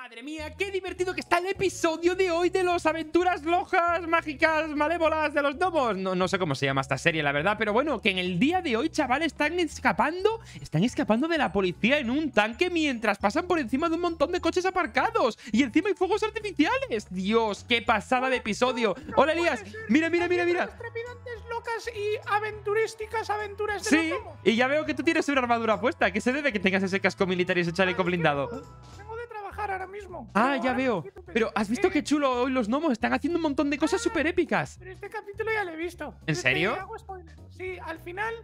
Madre mía, qué divertido que está el episodio de hoy de las aventuras lojas, mágicas, malévolas de los domos! No, no sé cómo se llama esta serie, la verdad, pero bueno, que en el día de hoy, chaval, están escapando, están escapando de la policía en un tanque mientras pasan por encima de un montón de coches aparcados y encima hay fuegos artificiales. Dios, qué pasada de episodio. Hola, Elías. Mira, mira, mira, mira. locas y aventurísticas aventuras Sí, y ya veo que tú tienes una armadura puesta. ¿Qué se debe que tengas ese casco militar y ese chaleco blindado? ahora mismo. Ah, ya veo. Pero has visto ¿eh? qué chulo hoy los gnomos están haciendo un montón de ah, cosas súper épicas. Pero este capítulo ya lo he visto. ¿En este, serio? Eh, sí, al final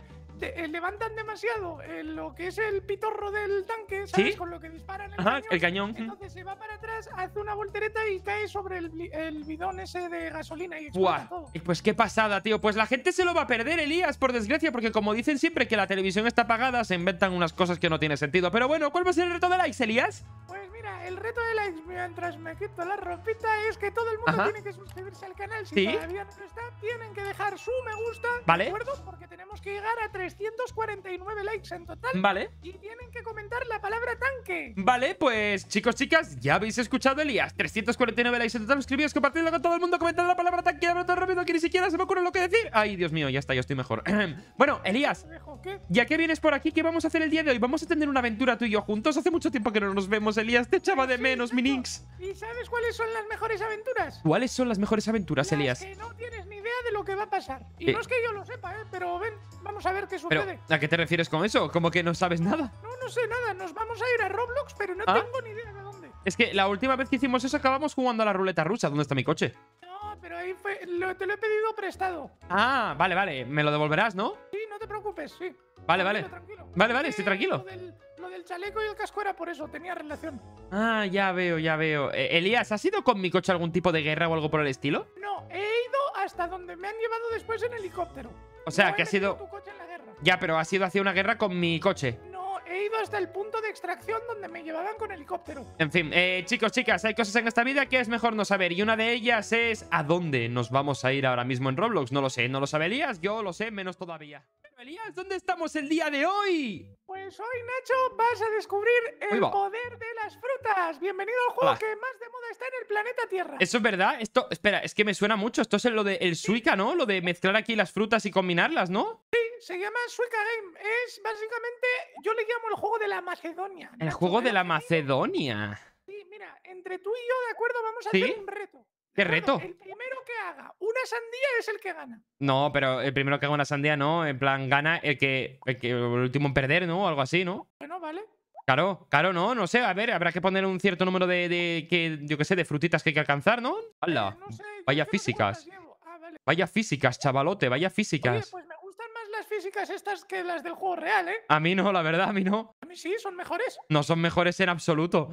eh, levantan demasiado lo que es el pitorro del tanque, ¿sabes? Con lo que disparan el, cañón. el cañón. Entonces se va para atrás, hace una voltereta y cae sobre el, bidón ese de gasolina y explota Y pues qué pasada, tío. Pues la gente se lo va a perder, Elías, por desgracia, porque como dicen siempre que la televisión está apagada, se inventan unas cosas que no tienen sentido. Pero bueno, ¿cuál va a ser el reto de likes, Elías? el reto de likes mientras me quito la ropita es que todo el mundo tiene que suscribirse al canal. Si todavía no está, tienen que dejar su me gusta, ¿Vale? ¿de acuerdo? Porque tenemos que llegar a 349 likes en total. Vale. Y tienen que comentar la palabra tanque. Vale, pues chicos, chicas, ya habéis escuchado, Elías. 349 likes en total, suscribíos, compartidlo con todo el mundo, comentad la palabra tanque, hablo tan rápido que ni siquiera se me ocurre lo que decir. Ay, Dios mío, ya está, ya estoy mejor. bueno, Elías, ya que vienes por aquí, ¿qué vamos a hacer el día de hoy? Vamos a tener una aventura tú y yo juntos. Hace mucho tiempo que no nos vemos, Elías, te de menos, mi Minix. ¿Y sabes cuáles son las mejores aventuras? ¿Cuáles son las mejores aventuras, Elías? Que no tienes ni idea de lo que va a pasar. Y eh. no es que yo lo sepa, ¿eh? Pero ven, vamos a ver qué sucede. ¿A qué te refieres con eso? ¿Como que no sabes nada? No, no sé nada. Nos vamos a ir a Roblox, pero no ah. tengo ni idea de dónde. Es que la última vez que hicimos eso acabamos jugando a la ruleta rusa. ¿Dónde está mi coche? No, pero ahí fue, te lo he pedido prestado. Ah, vale, vale. Me lo devolverás, ¿no? Sí, no te preocupes, sí. Vale, vale. Vale, vale, estoy eh, tranquilo. El chaleco y el casco era por eso, tenía relación. Ah, ya veo, ya veo. Eh, Elías, ¿has ido con mi coche algún tipo de guerra o algo por el estilo? No, he ido hasta donde me han llevado después en helicóptero. O sea, que ha sido... Ya, pero ha sido hacia una guerra con mi coche. No, he ido hasta el punto de extracción donde me llevaban con helicóptero. En fin, eh, chicos, chicas, hay cosas en esta vida que es mejor no saber. Y una de ellas es a dónde nos vamos a ir ahora mismo en Roblox. No lo sé, no lo sabe Elías, yo lo sé menos todavía. ¿dónde estamos el día de hoy? Pues hoy, Nacho, vas a descubrir el poder de las frutas. Bienvenido al juego que más de moda está en el planeta Tierra. Eso es verdad. Esto, espera, es que me suena mucho. Esto es lo del Suica, ¿no? Lo de mezclar aquí las frutas y combinarlas, ¿no? Sí, se llama Suica Game. Es básicamente, yo le llamo el juego de la Macedonia. El juego de la Macedonia. Sí, mira, entre tú y yo, de acuerdo, vamos a hacer un reto. ¡Qué reto! el primero que haga una sandía es el que gana. No, pero el primero que haga una sandía no. En plan, gana el que. El, último en perder, ¿no? Algo así, ¿no? Bueno, vale. Claro, claro, no, no sé. A ver, habrá que poner un cierto número de. que, yo qué sé, de frutitas que hay que alcanzar, ¿no? ¡Hala! Eh, vaya físicas. Ah, vaya físicas, chavalote, vaya físicas. Oye, pues me gustan más las físicas estas que las del juego real, ¿eh? A mí no, la verdad, a mí no. A mí sí, son mejores. No son mejores en absoluto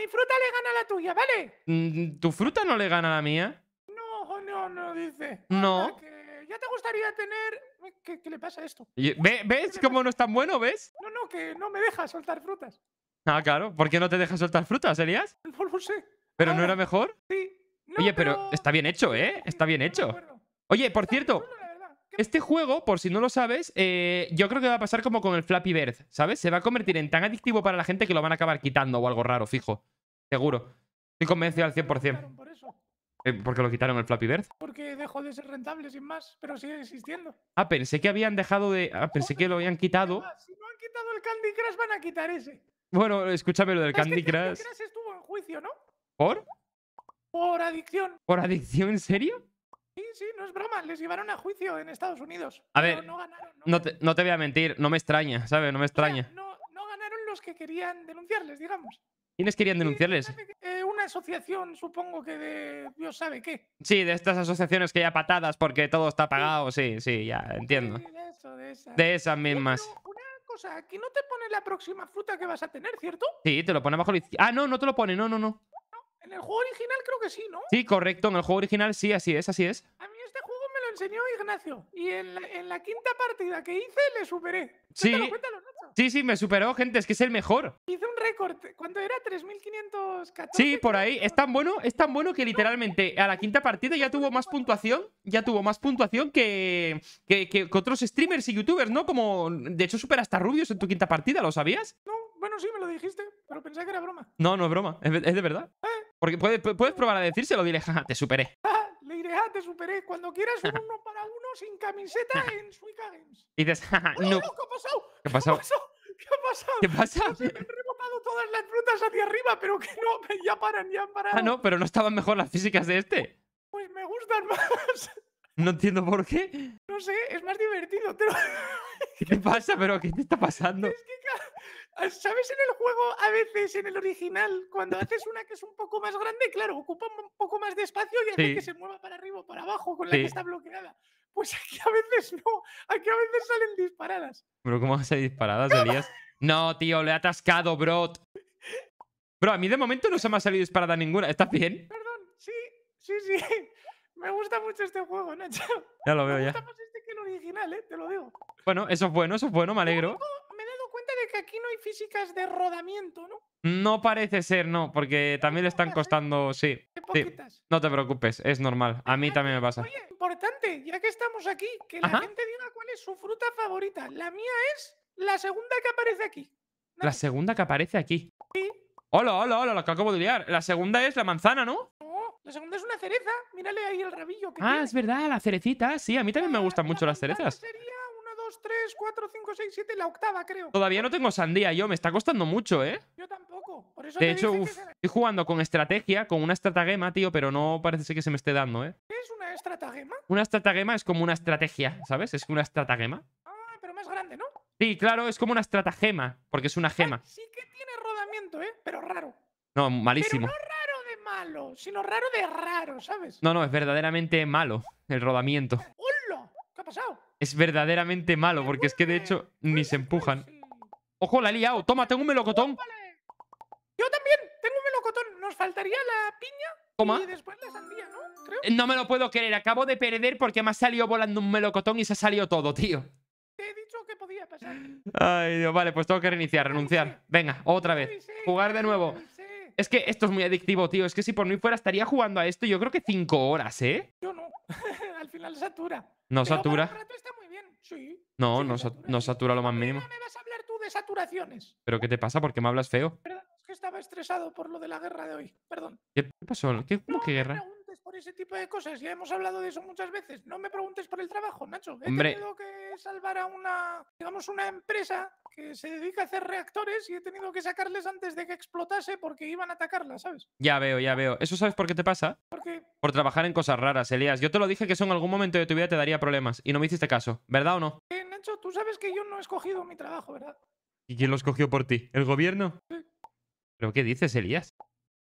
mi fruta le gana a la tuya, ¿vale? Mm, ¿Tu fruta no le gana a la mía? No, no, no, dice. No. ya te gustaría tener... Eh, ¿Qué, le pasa a esto? Eh, ¿Ves, cómo no es tan bueno, ves? No, no, que no me deja soltar frutas. Ah, claro. ¿Por qué no te deja soltar frutas, Elias? No lo sé. ¿Pero no era mejor? Sí. Oye, pero... está bien hecho, ¿eh? Está bien hecho. Oye, por cierto, este juego, por si no lo sabes, eh, yo creo que va a pasar como con el Flappy Bird, ¿sabes? Se va a convertir en tan adictivo para la gente que lo van a acabar quitando o algo raro, fijo. Seguro. Estoy convencido al 100%. Eh, por qué lo quitaron el Flappy Bird? Porque dejó de ser rentable, sin más, pero sigue existiendo. Ah, pensé que habían dejado de... Ah, pensé que lo habían quitado. Si no han quitado el Candy Crush, van a quitar ese. Bueno, escúchame lo del Candy Crush. Candy Crush estuvo en juicio, ¿no? ¿Por? Por adicción. ¿Por adicción? ¿En serio? Sí, sí, no es broma, les llevaron a juicio en Estados Unidos. A ver, no, te, voy a mentir, no me extraña, ¿sabes? No me extraña. no, ganaron los que querían denunciarles, digamos. ¿Quiénes querían denunciarles? Eh, una asociación, supongo que de Dios sabe qué. Sí, de estas asociaciones que ya patadas porque todo está pagado, sí, sí, ya entiendo. De, esas. mismas. una cosa, aquí no te pone la próxima fruta que vas a tener, ¿cierto? Sí, te lo pone abajo Ah, no, no te lo pone, no, no, no. En el juego original creo que sí, ¿no? Sí, correcto, en el juego original sí, así es, así es. A mí este juego me lo enseñó Ignacio y en la, quinta partida que hice le superé. Sí, sí, sí, me superó, gente, es que es el mejor. Hice un récord, cuando era? 3.514. Sí, por ahí, es tan bueno, es tan bueno que literalmente a la quinta partida ya tuvo más puntuación, ya tuvo más puntuación que, que, que, otros streamers y youtubers, ¿no? Como, de hecho, supera hasta Rubius en tu quinta partida, ¿lo sabías? No, bueno, sí, me lo dijiste, pero pensé que era broma. No, no es broma, es, de verdad. Ah, porque puedes, probar a decírselo, dile, jaja, te superé. Le diré, ah, te superé. Cuando quieras, un uno para uno sin camiseta en Suica Y dices, jaja, no. ¿Qué ha pasado? ¿Qué ha pasado? ¿Qué ha pasado? ¿Qué pasa? pasado? me han rebotado todas las frutas hacia arriba, pero que no, ya paran, ya han parado. Ah, no, pero no estaban mejor las físicas de este. Pues me gustan más. No entiendo por qué. No sé, es más divertido. pero. ¿Qué pasa? ¿Pero qué te está pasando? Es que Ah, ¿Sabes en el juego a veces, en el original, cuando haces una que es un poco más grande, claro, ocupa un poco más de espacio y hace que se mueva para arriba o para abajo con la que está bloqueada? Pues aquí a veces no, aquí a veces salen disparadas. Pero ¿cómo vas a salir disparadas, Elías? No, tío, le he atascado, bro. Bro, a mí de momento no se me ha salido disparada ninguna. ¿Estás bien? Perdón, sí, sí, sí. Me gusta mucho este juego, Nacho. Ya lo veo, ya. Más este que el original, eh, Te lo digo. Bueno, eso es bueno, eso es bueno, me alegro que aquí no hay físicas de rodamiento, ¿no? No parece ser, no, porque también le están ¿eh? costando, sí, No te preocupes, es normal. A mí también me pasa. Oye, importante, ya que estamos aquí, que la gente diga cuál es su fruta favorita. La mía es la segunda que aparece aquí. La segunda que aparece aquí. Sí. Hola, hola, hola, la que acabo de liar. La segunda es la manzana, ¿no? No, la segunda es una cereza. Mírale ahí el rabillo que Ah, es verdad, la cerecita. Sí, a mí también me ah, gustan mucho las cerezas. 3, 4, 5, 6, 7, la octava, creo. Todavía no tengo sandía yo, me está costando mucho, ¿eh? Yo tampoco. Por eso de hecho, estoy jugando con estrategia, con una estratagema, tío, pero no parece que se me esté dando, ¿eh? ¿Qué es una estratagema? Una estratagema es como una estrategia, ¿sabes? Es una estratagema. Ah, pero más grande, ¿no? Sí, claro, es como una estratagema, porque es una gema. sí que tiene rodamiento, ¿eh? Pero raro. No, malísimo. Pero no raro de malo, sino raro de raro, ¿sabes? No, no, es verdaderamente malo el rodamiento. ¡Hola! ¿Qué ha pasado? Es verdaderamente malo, porque es que de hecho ni se empujan. ¡Ojo, la he liado! ¡Toma, tengo un melocotón! Yo también tengo un melocotón. Nos faltaría la piña y después la sandía, ¿no? Eh, no me lo puedo creer. Acabo de perder porque me ha salido volando un melocotón y se ha salido todo, tío. Te he dicho que podía pasar. Ay, Dios. Vale, pues tengo que reiniciar, renunciar. Venga, otra vez. Jugar de nuevo. Es que esto es muy adictivo, tío. Es que si por mí fuera estaría jugando a esto yo creo que cinco horas, ¿eh? Yo no. al final satura. No satura. no, no, ¿eh? satura. lo más mínimo. ¿Pero qué te pasa? ¿Por qué me hablas feo? es que estaba estresado por lo de la guerra de hoy. Perdón. ¿Qué pasó? ¿Qué, que guerra? por ese tipo de cosas, ya hemos hablado de eso muchas veces. No me preguntes por el trabajo, Nacho. He tenido que salvar a una, digamos, una empresa que se dedica a hacer reactores y he tenido que sacarles antes de que explotase porque iban a atacarla, ¿sabes? Ya veo, ya veo. ¿Eso sabes por qué te pasa? Porque... Por trabajar en cosas raras, Elías. Yo te lo dije que eso en algún momento de tu vida te daría problemas y no me hiciste caso, ¿verdad o no? Eh, Nacho, tú sabes que yo no he escogido mi trabajo, ¿verdad? ¿Y quién lo escogió por ti? ¿El gobierno? ¿Pero qué dices, Elías?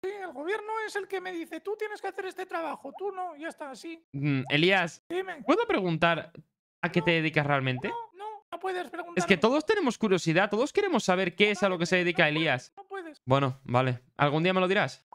Sí, el gobierno es el que me dice, tú tienes que hacer este trabajo, tú no, ya está, así. Mm, Elías, ¿puedo preguntar a qué te dedicas realmente? No, no, no puedes preguntar. Es que todos tenemos curiosidad, todos queremos saber qué es a lo que se dedica Elías. no puedes. Bueno, vale. ¿Algún día me lo dirás?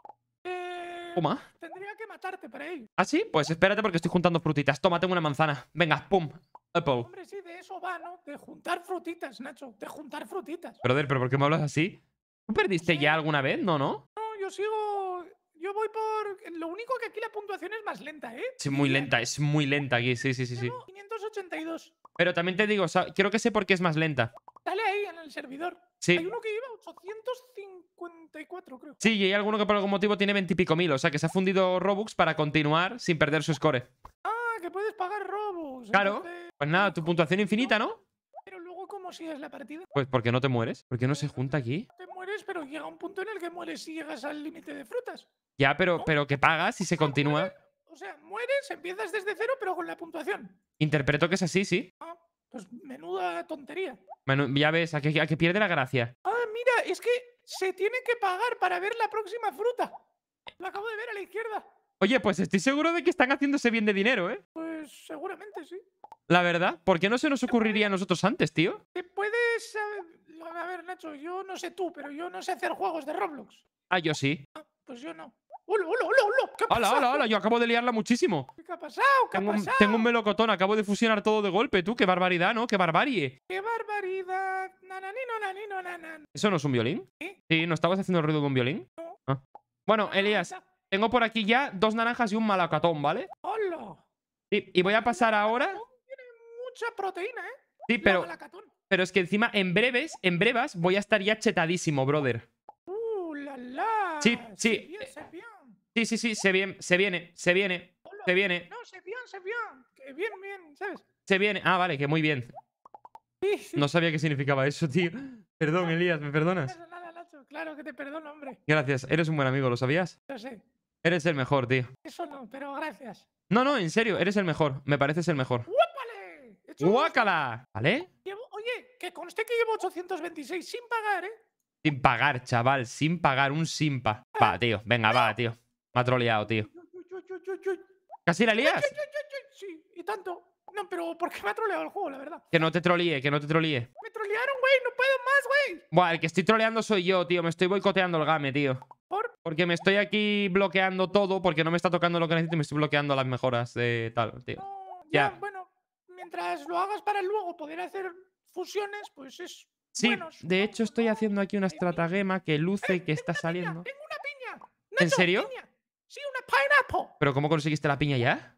Puma. Eh, tendría que matarte para ello. ¿Ah, sí? Pues espérate porque estoy juntando frutitas. Toma, tengo una manzana. Venga, pum. Apple. Hombre, sí, de eso va, ¿no? De juntar frutitas, Nacho. De juntar frutitas. Brother, ¿pero por qué me hablas así? ¿Tú perdiste ya alguna vez? No, ¿no? No, sigo. Yo voy por. Lo único que aquí la puntuación es más lenta, ¿eh? Sí, muy lenta, es muy lenta aquí, sí, sí, sí. sí. 582. Pero también te digo, quiero que sé por qué es más lenta. Dale ahí en el servidor. Sí. Hay uno que lleva 854, creo. Sí, y hay alguno que por algún motivo tiene 20 y pico mil. O sea, que se ha fundido Robux para continuar sin perder su score. Ah, que puedes pagar Robux. Claro. Pues nada, tu puntuación infinita, ¿no? Pero luego, ¿cómo sigues la partida? Pues porque no te mueres. Porque no se junta aquí pero llega un punto en el que mueres y llegas al límite de frutas. Ya, pero, pero que pagas y se continúa. o sea, mueres, empiezas desde cero, pero con la puntuación. Interpreto que es así, sí. Ah, pues menuda tontería. ya ves, a que, que pierde la gracia. Ah, mira, es que se tiene que pagar para ver la próxima fruta. Lo acabo de ver a la izquierda. Oye, pues estoy seguro de que están haciéndose bien de dinero, ¿eh? Pues seguramente sí. La verdad, ¿por qué no se nos ocurriría a nosotros antes, tío? Te puedes. Eh, a ver, Nacho, yo no sé tú, pero yo no sé hacer juegos de Roblox. Ah, yo sí. Ah, pues yo no. ¡Hola, hola, hola, hola! hola hola, hola, hola! Yo acabo de liarla muchísimo. ¿Qué ha pasado? ¿Qué tengo, ha pasado? tengo un melocotón, acabo de fusionar todo de golpe, tú. ¡Qué barbaridad, no! ¡Qué barbarie! ¡Qué barbaridad! Nananino, nanino, nanan. ¿Eso no es un violín? Sí, ¿no estabas haciendo ruido de un violín? No. Ah. Bueno, ah, Elías, tengo por aquí ya dos naranjas y un malacatón, ¿vale? ¡Hola! Y, y voy a pasar ahora proteína, ¿eh? Sí, pero, pero es que encima en breves, en brevas, voy a estar ya chetadísimo, brother. ¡Uh, la, la! Sí, sí. Eh, sí, sí, sí, se viene, se viene, se viene, se viene. No, se viene, se viene. Que bien, bien, ¿sabes? Se viene. Ah, vale, que muy bien. No sabía qué significaba eso, tío. Perdón, Elías, ¿me perdonas? No, nada, Nacho. Claro que te perdono, hombre. Gracias. Eres un buen amigo, ¿lo sabías? Lo sé. Eres el mejor, tío. Eso no, pero gracias. No, no, en serio, eres el mejor. Me pareces el mejor. ¿Vale? oye, que conste que llevo 826 sin pagar, ¿eh? Sin pagar, chaval, sin pagar, un simpa. Va, ah. tío, venga, va, tío. Me ha troleado, tío. ¿Casi la lías? Sí, y tanto. No, pero ¿por qué me ha troleado el juego, la verdad? Que no te trolee, que no te trolee Me trolearon, güey, no puedo más, güey. Buah, el que estoy troleando soy yo, tío. Me estoy boicoteando el game, tío. ¿Por? Porque me estoy aquí bloqueando todo, porque no me está tocando lo que necesito y me estoy bloqueando las mejoras de tal, tío. ya, ya. Bueno, mientras lo hagas para luego poder hacer fusiones, pues es. Sí, de hecho estoy haciendo aquí una estratagema que luce y ¡Eh! que está saliendo. tengo una piña. ¿En serio? Sí, una pineapple. ¿Pero cómo conseguiste la piña ya?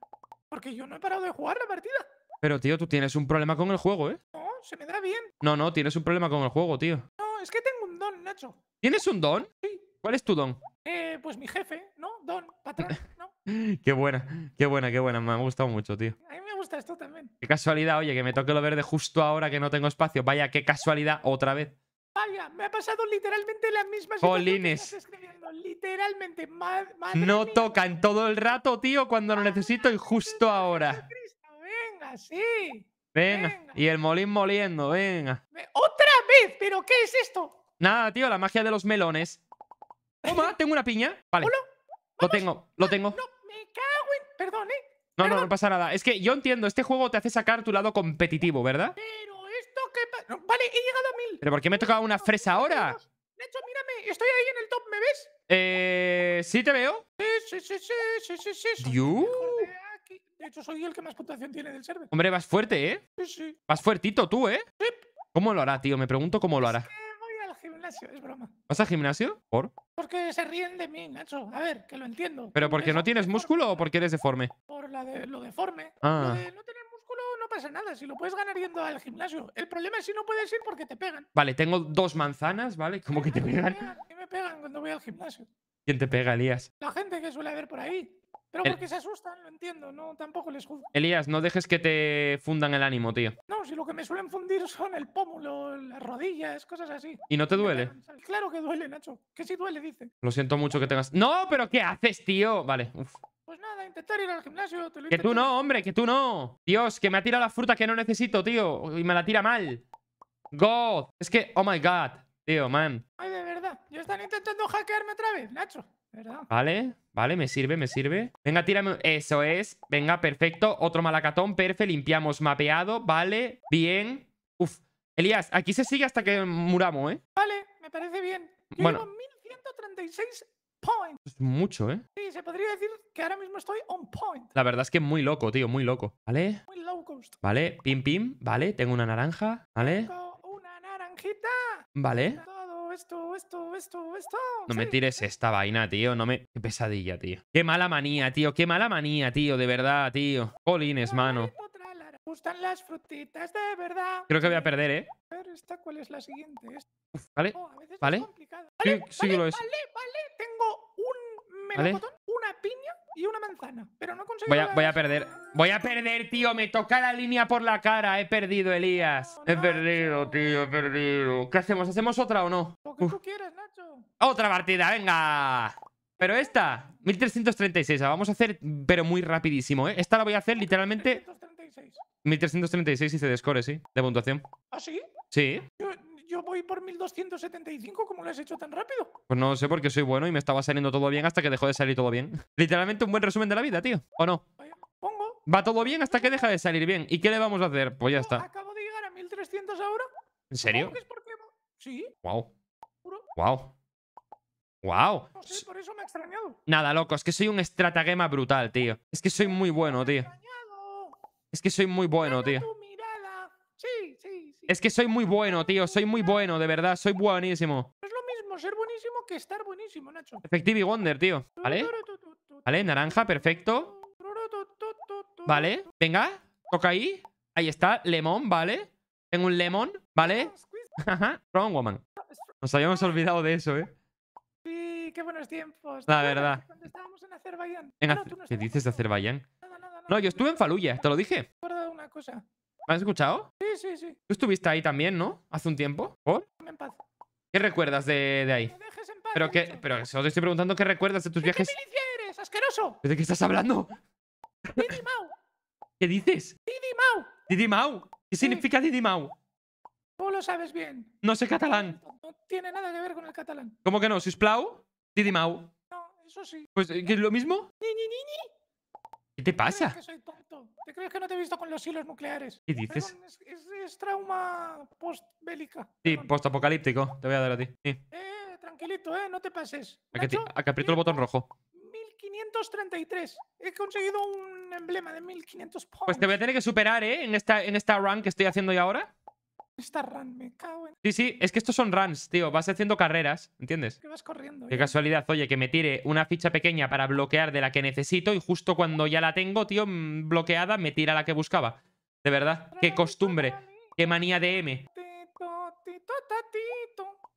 Porque yo no he parado de jugar la partida. Pero tío, tú tienes un problema con el juego, ¿eh? No, se me da bien. No, no, tienes un problema con el juego, tío. No, es que tengo un don, Nacho. ¿Tienes un don? Sí. ¿Cuál es tu don? Eh, pues mi jefe, ¿no? Don, patrón, ¿no? Qué buena, qué buena, qué buena. Me ha gustado mucho, tío. A mí me gusta esto también. Qué casualidad, oye, que me toque lo verde justo ahora que no tengo espacio. Vaya, qué casualidad otra vez. Vaya, me ha pasado literalmente la misma Jolines. Literalmente, madre No toca en todo el rato, tío, cuando lo ah, necesito y justo ahora. venga, sí. Venga. Y el molín moliendo, venga. ¡Otra vez! ¿Pero qué es esto? Nada, tío, la magia de los melones. Toma, tengo una piña. Vale. Lo tengo, lo tengo. No, me cago en... Perdón, ¿eh? No, no, no pasa nada. Es que yo entiendo, este juego te hace sacar tu lado competitivo, ¿verdad? Pero esto que... vale, he llegado a mil. ¿Pero por qué me tocado una fresa ahora? De hecho, mírame, estoy ahí en el top, ¿me ves? Eh... ¿Sí te veo? Sí, sí, sí, sí, sí, sí. sí. De hecho, soy el que más puntuación tiene del server. Hombre, vas fuerte, ¿eh? Sí, sí. Vas fuertito tú, ¿eh? Sí. ¿Cómo lo hará, tío? Me pregunto cómo lo hará es broma. ¿Vas al gimnasio? ¿Por? Porque se ríen de mí, Nacho. A ver, que lo entiendo. ¿Pero porque no tienes músculo o porque eres deforme? Por lo deforme. Lo ah. de no tener músculo no pasa nada. Si lo puedes ganar yendo al gimnasio. El problema es si no puedes ir porque te pegan. Vale, tengo dos manzanas, ¿vale? ¿Cómo que te pegan? ¿Qué me pegan cuando voy al gimnasio? ¿Quién te pega, Elías? La gente que suele haber por ahí. Pero porque se asustan, lo entiendo, no, tampoco les juzgo. Elías, no dejes que te fundan el ánimo, tío. No, si lo que me suelen fundir son el pómulo, las rodillas, cosas así. ¿Y no te duele? Claro que duele, Nacho. Que sí duele, dice. Lo siento mucho que tengas. ¡No! ¿Pero qué haces, tío? Vale, Pues nada, intentar ir al gimnasio. que tú no, hombre, que tú no. Dios, que me ha tirado la fruta que no necesito, tío. Y me la tira mal. God. Es que, oh my god. Tío, man. Ay, de verdad. Ya están intentando hackearme otra vez, Nacho. Vale, vale, me sirve, me sirve. Venga, tírame. Eso es. Venga, perfecto. Otro malacatón, perfecto limpiamos, mapeado. Vale, bien. Uf. Elías, aquí se sigue hasta que muramos, ¿eh? Vale, me parece bien. bueno. 1136 points. mucho, ¿eh? Sí, se podría decir que ahora mismo estoy on point. La verdad es que muy loco, tío, muy loco. ¿Vale? Muy low cost. Vale, pim pim, vale, tengo una naranja, ¿vale? Tengo una naranjita. Vale esto, esto, esto, esto, No me tires esta vaina, tío. No me. Qué pesadilla, tío. Qué mala manía, tío. Qué mala manía, tío. De verdad, tío. Colines, mano. Gustan las frutitas, de verdad. Creo que voy a perder, ¿eh? A ver, esta, ¿cuál es la siguiente? vale, vale. Vale, vale, vale, tengo un melocotón una piña y una manzana, pero no consigo... Voy a, voy a perder. Voy a perder, tío. Me toca la línea por la cara. He perdido, Elías. he perdido, tío. He perdido. ¿Qué hacemos? ¿Hacemos otra o no? Lo que tú Nacho. Otra partida, venga. Pero esta, 1336, la vamos a hacer, pero muy rapidísimo, ¿eh? Esta la voy a hacer literalmente... 1336. 1336 hice de score, sí, de puntuación. ¿Ah, sí? Sí yo voy por 1275, ¿cómo lo has hecho tan rápido? Pues no sé porque soy bueno y me estaba saliendo todo bien hasta que dejó de salir todo bien. Literalmente un buen resumen de la vida, tío. ¿O no? Va todo bien hasta que deja de salir bien. ¿Y qué le vamos a hacer? Pues ya está. Acabo de llegar a 1300 ahora. ¿En serio? Sí. Wow. Wow. ¡Wow! No sé, por eso me he extrañado. Nada, loco, es que soy un estratagema brutal, tío. Es que soy muy bueno, tío. Es que soy muy bueno, tío. Sí. Es que soy muy bueno, tío. Soy muy bueno, de verdad. Soy buenísimo. Es lo mismo ser buenísimo que estar buenísimo, Nacho. Effective Wonder, tío. ¿Vale? ¿Vale? Naranja, perfecto. ¿Vale? Venga. Toca ahí. Ahí está. Lemón, ¿vale? Tengo un lemon, ¿vale? Ajá. Strong Woman. Nos habíamos olvidado de eso, ¿eh? Sí, qué buenos tiempos. La verdad. Cuando estábamos en Azerbaiyán. ¿Qué dices de Azerbaiyán? No, yo estuve en Faluya, te lo dije. Una cosa. ¿Me has escuchado? Sí, sí, sí. Tú estuviste ahí también, ¿no? Hace un tiempo. ¿Por? ¿Qué recuerdas de, ahí? pero qué? pero solo te estoy preguntando qué recuerdas de tus viajes. ¿Qué milicia asqueroso? ¿De qué estás hablando? Didi Mau. ¿Qué dices? Didi Mau. Didi Mau. ¿Qué significa Didi Mau? Tú lo sabes bien. No sé catalán. No tiene nada que ver con el catalán. ¿Cómo que no? ¿Sisplau? Mau. No, eso sí. Pues, ¿qué es lo mismo? ni, ni, ni. ¿Qué te pasa? que no te he visto con los hilos nucleares? ¿Qué dices? es, trauma post Sí, post-apocalíptico. Te voy a dar a ti. Eh, tranquilito, eh. No te pases. A aprieto el botón rojo. 1533. He conseguido un emblema de 1500 pounds. Pues te voy a tener que superar, ¿eh? En esta, en esta run que estoy haciendo yo ahora. Esta run, me cago en... Sí, sí, es que estos son runs, tío. Vas haciendo carreras, ¿entiendes? Que vas corriendo. Qué casualidad, oye, que me tire una ficha pequeña para bloquear de la que necesito y justo cuando ya la tengo, tío, mm, bloqueada, me tira la que buscaba. De verdad, qué costumbre, qué manía de M.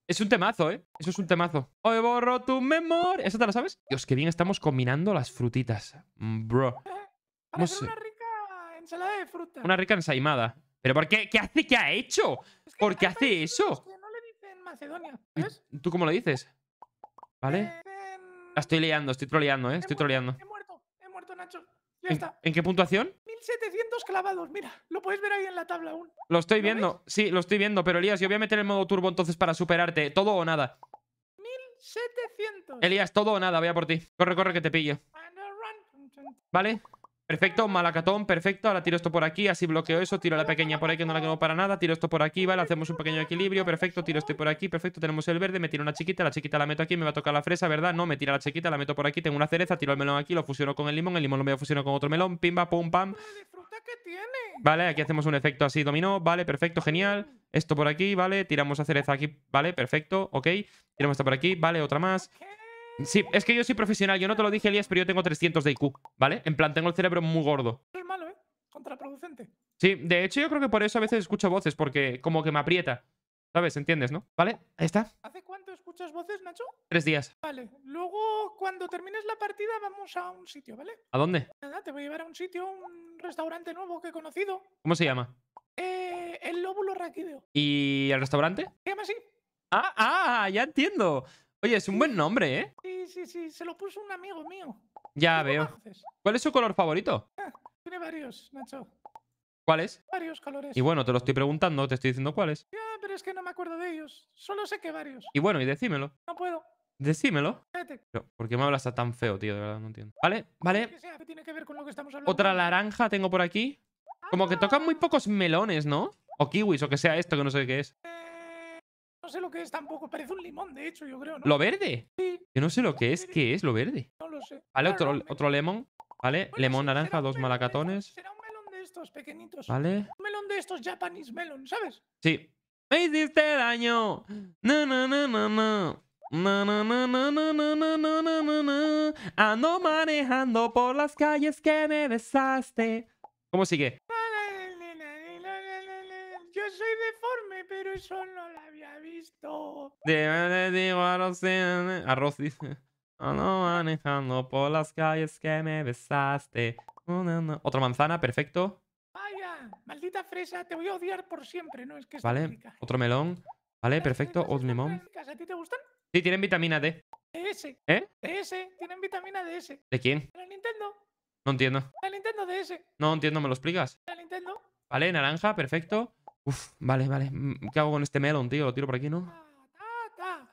Es un temazo, ¿eh? Eso es un temazo. Hoy borro tu memoria. ¿Eso te lo sabes? Dios, qué bien estamos combinando las frutitas. Mm, bro. Vamos una rica ensalada de fruta. Una rica ensaimada. ¿Pero por qué? ¿Qué hace? ¿Qué ha hecho? ¿Por qué hace eso? no le dicen Macedonia, ¿Tú cómo lo dices? ¿Vale? La estoy liando, estoy troleando, ¿eh? Estoy troleando. He muerto, he muerto, Nacho. Ya ¿En, está. ¿En qué puntuación? 1700 clavados, mira. Lo puedes ver ahí en la tabla aún. Lo estoy viendo, sí, lo estoy viendo. Pero Elías, yo voy a meter el modo turbo entonces para superarte. ¿Todo o nada? 1700. Elías, todo o nada, voy a por ti. Corre, corre, que te pillo. ¿Vale? Perfecto, malacatón, perfecto. Ahora tiro esto por aquí, así bloqueo eso. Tiro la pequeña por ahí que no la quemo para nada. Tiro esto por aquí, vale. Hacemos un pequeño equilibrio, perfecto. Tiro este por aquí, perfecto. Tenemos el verde, me tiro una chiquita. La chiquita la meto aquí, me va a tocar la fresa, ¿verdad? No, me tira la chiquita, la meto por aquí. Tengo una cereza, tiro el melón aquí, lo fusiono con el limón. El limón lo medio fusiono con otro melón. Pimba, pum, pam. Vale, aquí hacemos un efecto así, dominó. Vale, perfecto, genial. Esto por aquí, vale. Tiramos la cereza aquí, vale, perfecto, ok. Tiramos esto por aquí, vale, otra más. Sí, es que yo soy profesional. Yo no te lo dije, elías, pero yo tengo 300 de IQ, ¿vale? En plan, tengo el cerebro muy gordo. Es malo, ¿eh? Contraproducente. Sí, de hecho yo creo que por eso a veces escucho voces, porque como que me aprieta. ¿Sabes? ¿Entiendes, no? ¿Vale? Ahí está. ¿Hace cuánto escuchas voces, Nacho? Tres días. Vale. Luego, cuando termines la partida, vamos a un sitio, ¿vale? ¿A dónde? Nada, te voy a llevar a un sitio, un restaurante nuevo que he conocido. ¿Cómo se llama? Eh, el lóbulo raquídeo. ¿Y el restaurante? Se llama así. Ah, ah, ya entiendo. Oye, es un buen nombre, ¿eh? Sí, sí, sí. Se lo puso un amigo mío. Ya veo. ¿Cuál es su color favorito? Ah, tiene varios, Nacho. ¿Cuáles? Varios colores. Y bueno, te lo estoy preguntando, te estoy diciendo cuáles. Ya, pero es que no me acuerdo de ellos. Solo sé que varios. Y bueno, y decímelo. No puedo. Decímelo. ¿Por qué me hablas tan feo, tío? De verdad, no entiendo. Vale, vale. Otra naranja tengo por aquí. Como que tocan muy ah. pocos melones, ¿no? O kiwis, o que sea esto, que no sé qué es. Eh, sé lo que es tampoco. Parece un limón, de hecho, yo creo. ¿no? ¿Lo verde? Sí. Yo no sé lo que es. ¿Qué es lo verde? No lo sé. Vale, otro, otro lemon. Vale, bueno, naranja, dos malacatones. Será un melón de estos pequeñitos. Vale. Un melón de estos Japanese melon, ¿sabes? Sí. ¡Me hiciste daño! No, no, no, no, no. No, no, no, no, no, no, no, no, no, no, Ando manejando por las calles que me besaste. ¿Cómo sigue? pero eso no lo había visto. Dime de digo arroz, arroz dice. Ando manejando por las calles que me besaste. Otra manzana, perfecto. Vaya, maldita fresa, te voy a odiar por siempre, ¿no? Es que Vale, otro melón. Vale, perfecto, os ¿A ti te gustan? Sí, tienen vitamina D. ese? ¿Eh? DS, tienen vitamina DS. ¿De quién? De la Nintendo. No entiendo. La Nintendo DS. No entiendo, ¿me lo explicas? La Nintendo. Vale, naranja, perfecto. Uf, vale, vale. Mm, ¿Qué hago con este melón, tío? Lo tiro por aquí, ¿no?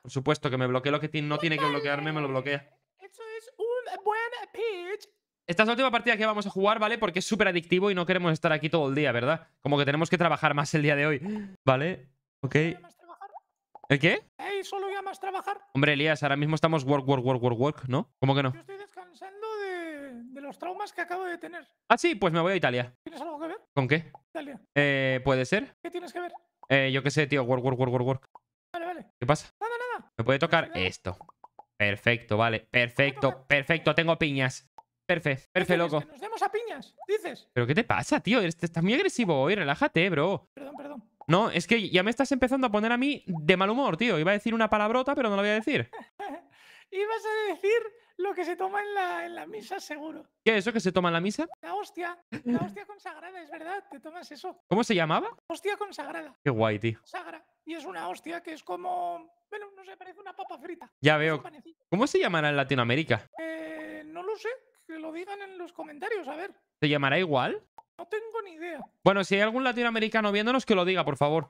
Por supuesto que me bloquee lo que no tiene que bloquearme, me lo bloquea. Eso es un buen pitch. Esta es la última partida que vamos a jugar, ¿vale? Porque es súper adictivo y no queremos estar aquí todo el día, ¿verdad? Como que tenemos que trabajar más el día de hoy. ¿Vale? Ok. ¿El qué? solo llamas trabajar! Hombre, Elías, ahora mismo estamos work, work, work, work, work, ¿no? ¿Cómo que no? estoy descansando de, los traumas que acabo de tener. Ah, sí, pues me voy a Italia. ¿Tienes algo que ver? ¿Con qué? Italia. Eh, ¿Puede ser? ¿Qué tienes que ver? Eh, yo qué sé, tío. Work, work, work, work, work. Vale, vale. ¿Qué pasa? Nada, nada. Me puede tocar esto. Perfecto, vale. Perfecto, perfecto. Tengo piñas. Perfecto, perfecto, loco. nos demos a piñas, dices. ¿Pero qué te pasa, tío? Estás muy agresivo hoy, relájate, bro. Perdón, perdón. No, es que ya me estás empezando a poner a mí de mal humor, tío. Iba a decir una palabrota, pero no la voy a decir. Ibas a decir lo que se toma en la, en la misa, seguro. ¿Qué? ¿Eso que se toma en la misa? La hostia. La hostia consagrada, es verdad. Te tomas eso. ¿Cómo se llamaba? Hostia consagrada. Qué guay, tío. Sagra. Y es una hostia que es como. Bueno, no sé, parece una papa frita. Ya veo. ¿Cómo se llamará en Latinoamérica? Eh, no lo sé. Que lo digan en los comentarios, a ver. ¿Se llamará igual? No tengo ni idea. Bueno, si hay algún latinoamericano viéndonos, que lo diga, por favor.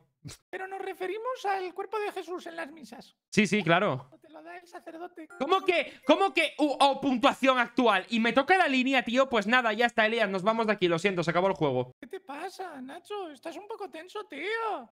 Pero nos referimos al cuerpo de Jesús en las misas. Sí, sí, claro. Te lo da el sacerdote. ¿Cómo que? ¿Cómo que? o oh, puntuación actual. Y me toca la línea, tío. Pues nada, ya está, Elías. Nos vamos de aquí. Lo siento, se acabó el juego. ¿Qué te pasa, Nacho? Estás un poco tenso, tío.